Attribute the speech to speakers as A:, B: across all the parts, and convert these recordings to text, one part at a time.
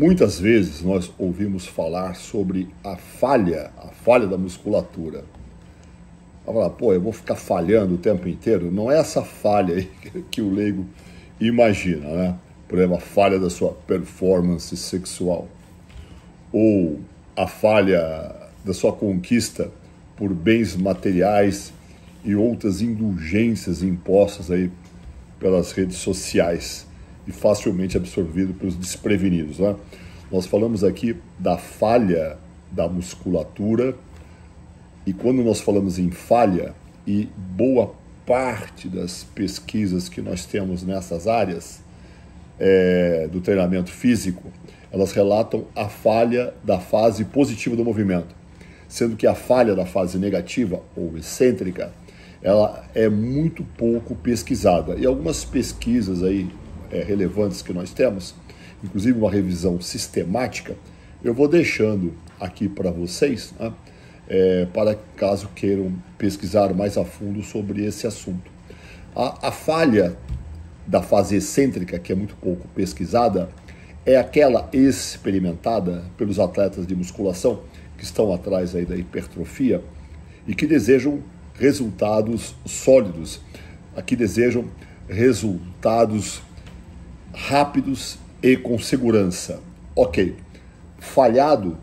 A: Muitas vezes nós ouvimos falar sobre a falha, a falha da musculatura. Vai falar, pô, eu vou ficar falhando o tempo inteiro? Não é essa falha que o leigo imagina, né? Por exemplo, a falha da sua performance sexual, ou a falha da sua conquista por bens materiais e outras indulgências impostas aí pelas redes sociais e facilmente absorvido pelos desprevenidos. Né? Nós falamos aqui da falha da musculatura, e quando nós falamos em falha, e boa parte das pesquisas que nós temos nessas áreas é, do treinamento físico, elas relatam a falha da fase positiva do movimento, sendo que a falha da fase negativa ou excêntrica, ela é muito pouco pesquisada. E algumas pesquisas aí é, relevantes que nós temos, inclusive uma revisão sistemática, eu vou deixando aqui para vocês, né, é, para caso queiram pesquisar mais a fundo sobre esse assunto. A, a falha da fase excêntrica, que é muito pouco pesquisada, é aquela experimentada pelos atletas de musculação que estão atrás aí da hipertrofia e que desejam resultados sólidos, aqui desejam resultados rápidos e com segurança. Ok. Falhado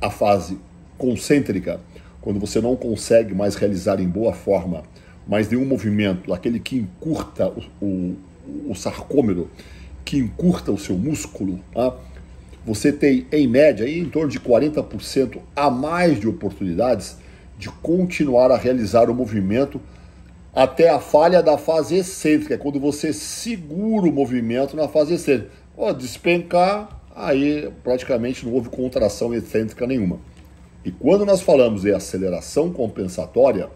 A: a fase concêntrica, quando você não consegue mais realizar em boa forma mais nenhum movimento, aquele que encurta o, o, o sarcômero, que encurta o seu músculo, tá? você tem em média em torno de 40% a mais de oportunidades de continuar a realizar o movimento até a falha da fase excêntrica, é quando você segura o movimento na fase excêntrica. Pode despencar, aí praticamente não houve contração excêntrica nenhuma. E quando nós falamos em aceleração compensatória,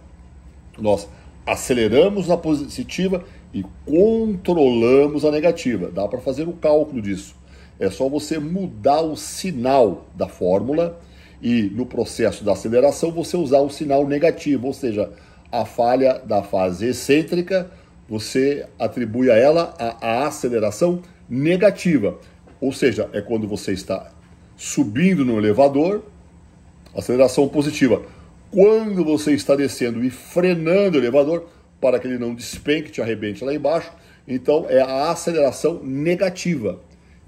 A: nós aceleramos na positiva e controlamos a negativa. Dá para fazer o um cálculo disso. É só você mudar o sinal da fórmula e no processo da aceleração você usar o sinal negativo, ou seja, a falha da fase excêntrica, você atribui a ela a, a aceleração negativa. Ou seja, é quando você está subindo no elevador, aceleração positiva. Quando você está descendo e frenando o elevador, para que ele não despenque, te arrebente lá embaixo, então é a aceleração negativa.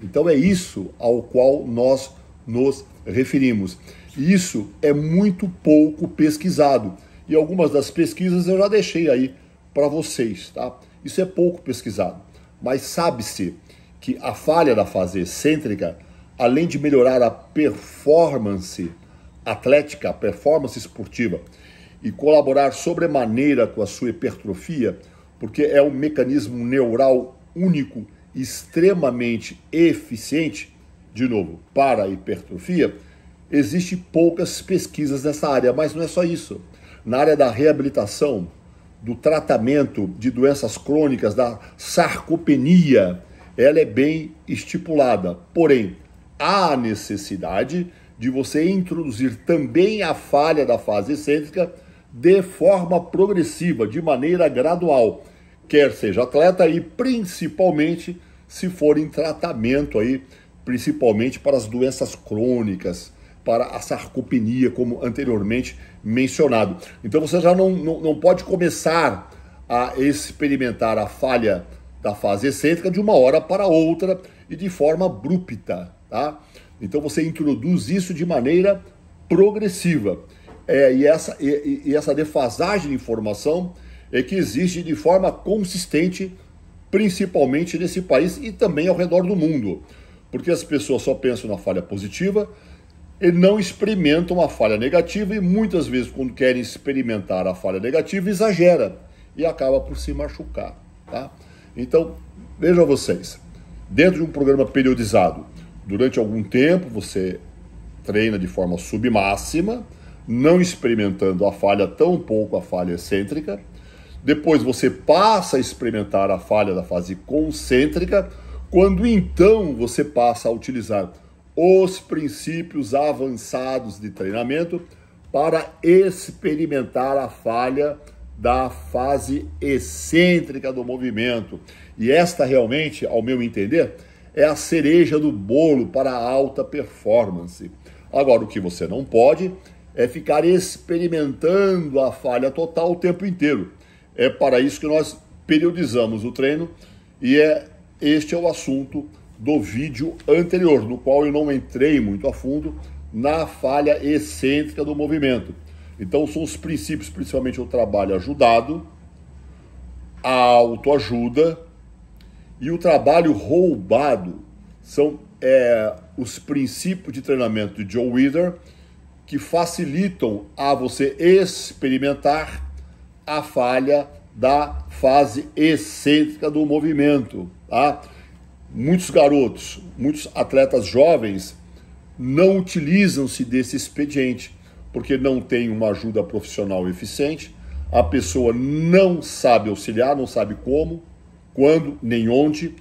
A: Então é isso ao qual nós nos referimos. Isso é muito pouco pesquisado e algumas das pesquisas eu já deixei aí para vocês, tá? Isso é pouco pesquisado, mas sabe-se que a falha da fase excêntrica, além de melhorar a performance atlética, a performance esportiva e colaborar sobremaneira com a sua hipertrofia, porque é um mecanismo neural único, extremamente eficiente, de novo, para a hipertrofia, existe poucas pesquisas nessa área, mas não é só isso na área da reabilitação, do tratamento de doenças crônicas, da sarcopenia, ela é bem estipulada. Porém, há necessidade de você introduzir também a falha da fase excêntrica de forma progressiva, de maneira gradual, quer seja atleta e principalmente se for em tratamento aí, principalmente para as doenças crônicas, para a sarcopenia, como anteriormente mencionado. Então você já não, não, não pode começar a experimentar a falha da fase excêntrica de uma hora para outra e de forma abrupta, tá? Então você introduz isso de maneira progressiva. É, e, essa, e, e essa defasagem de informação é que existe de forma consistente, principalmente nesse país e também ao redor do mundo. Porque as pessoas só pensam na falha positiva, e não experimentam a falha negativa e muitas vezes quando querem experimentar a falha negativa exagera e acaba por se machucar, tá? Então, vejam vocês, dentro de um programa periodizado, durante algum tempo você treina de forma submáxima, não experimentando a falha tão pouco a falha excêntrica. Depois você passa a experimentar a falha da fase concêntrica, quando então você passa a utilizar os princípios avançados de treinamento para experimentar a falha da fase excêntrica do movimento. E esta realmente, ao meu entender, é a cereja do bolo para a alta performance. Agora, o que você não pode é ficar experimentando a falha total o tempo inteiro. É para isso que nós periodizamos o treino e é este é o assunto do vídeo anterior, no qual eu não entrei muito a fundo na falha excêntrica do movimento. Então são os princípios, principalmente o trabalho ajudado, a autoajuda e o trabalho roubado são é, os princípios de treinamento de Joe Wither que facilitam a você experimentar a falha da fase excêntrica do movimento, tá? muitos garotos, muitos atletas jovens não utilizam-se desse expediente, porque não tem uma ajuda profissional eficiente, a pessoa não sabe auxiliar, não sabe como, quando, nem onde.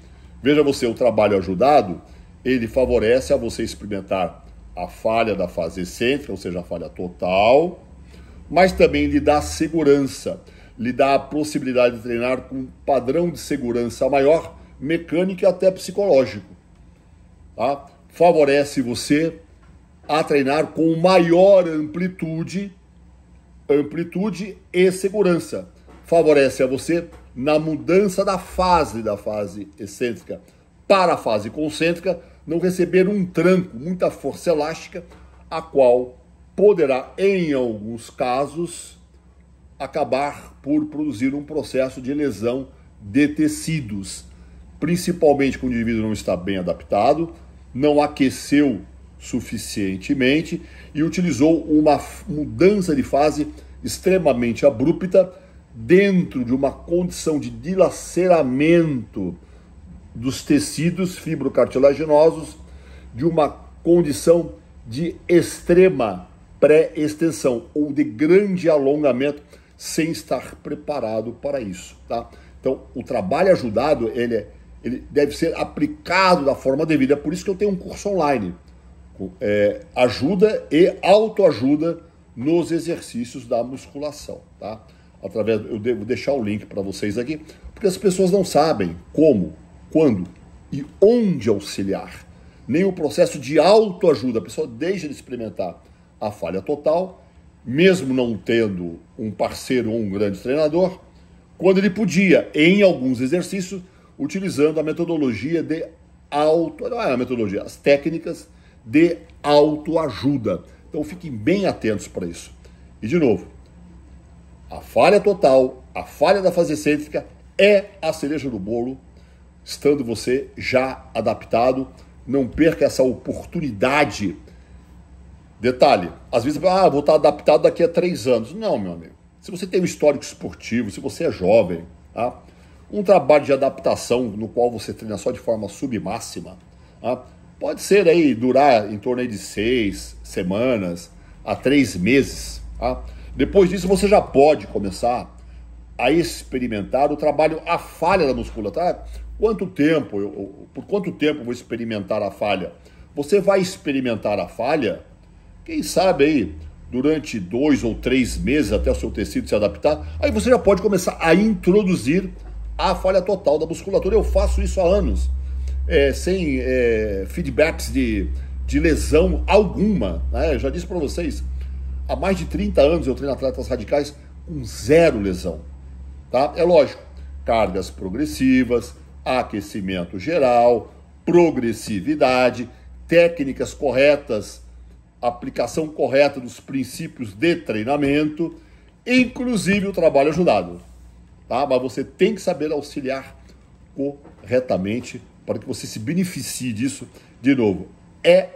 A: Veja você, o trabalho ajudado, ele favorece a você experimentar a falha da fase excêntrica, ou seja, a falha total, mas também lhe dá segurança, lhe dá a possibilidade de treinar com um padrão de segurança maior mecânico e até psicológico. Tá? Favorece você a treinar com maior amplitude, amplitude e segurança. Favorece a você na mudança da fase da fase excêntrica para a fase concêntrica, não receber um tranco, muita força elástica, a qual poderá, em alguns casos, acabar por produzir um processo de lesão de tecidos, principalmente quando o indivíduo não está bem adaptado, não aqueceu suficientemente e utilizou uma mudança de fase extremamente abrupta dentro de uma condição de dilaceramento dos tecidos fibrocartilaginosos, de uma condição de extrema pré-extensão ou de grande alongamento sem estar preparado para isso, tá? Então, o trabalho ajudado, ele é ele deve ser aplicado da forma devida. É por isso que eu tenho um curso online. É, ajuda e autoajuda nos exercícios da musculação, tá? Através, eu devo deixar o link para vocês aqui, porque as pessoas não sabem como, quando e onde auxiliar. Nem o processo de autoajuda, a pessoa deixa de experimentar a falha total, mesmo não tendo um parceiro ou um grande treinador, quando ele podia, em alguns exercícios, utilizando a metodologia de auto, não é a metodologia, as técnicas de autoajuda. Então fiquem bem atentos para isso. E de novo, a falha total, a falha da fase excêntrica é a cereja do bolo, estando você já adaptado. Não perca essa oportunidade. Detalhe, às vezes, ah, vou estar adaptado daqui a três anos. Não, meu amigo. Se você tem um histórico esportivo, se você é jovem, tá? Um trabalho de adaptação no qual você treina só de forma submáxima, ah pode ser aí durar em torno de seis semanas a três meses. ah Depois disso você já pode começar a experimentar o trabalho a falha da musculatura. Tá? Quanto tempo? Eu, eu, por quanto tempo eu vou experimentar a falha? Você vai experimentar a falha, quem sabe aí durante dois ou três meses até o seu tecido se adaptar. Aí você já pode começar a introduzir a falha total da musculatura. Eu faço isso há anos, é, sem é, feedbacks de, de lesão alguma. Né? Eu já disse para vocês, há mais de 30 anos eu treino atletas radicais com zero lesão. Tá? É lógico, cargas progressivas, aquecimento geral, progressividade, técnicas corretas, aplicação correta dos princípios de treinamento, inclusive o trabalho ajudado tá? Mas você tem que saber auxiliar corretamente para que você se beneficie disso. De novo, é,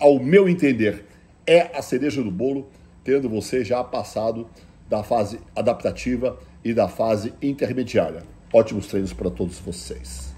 A: ao meu entender, é a cereja do bolo, tendo você já passado da fase adaptativa e da fase intermediária. Ótimos treinos para todos vocês.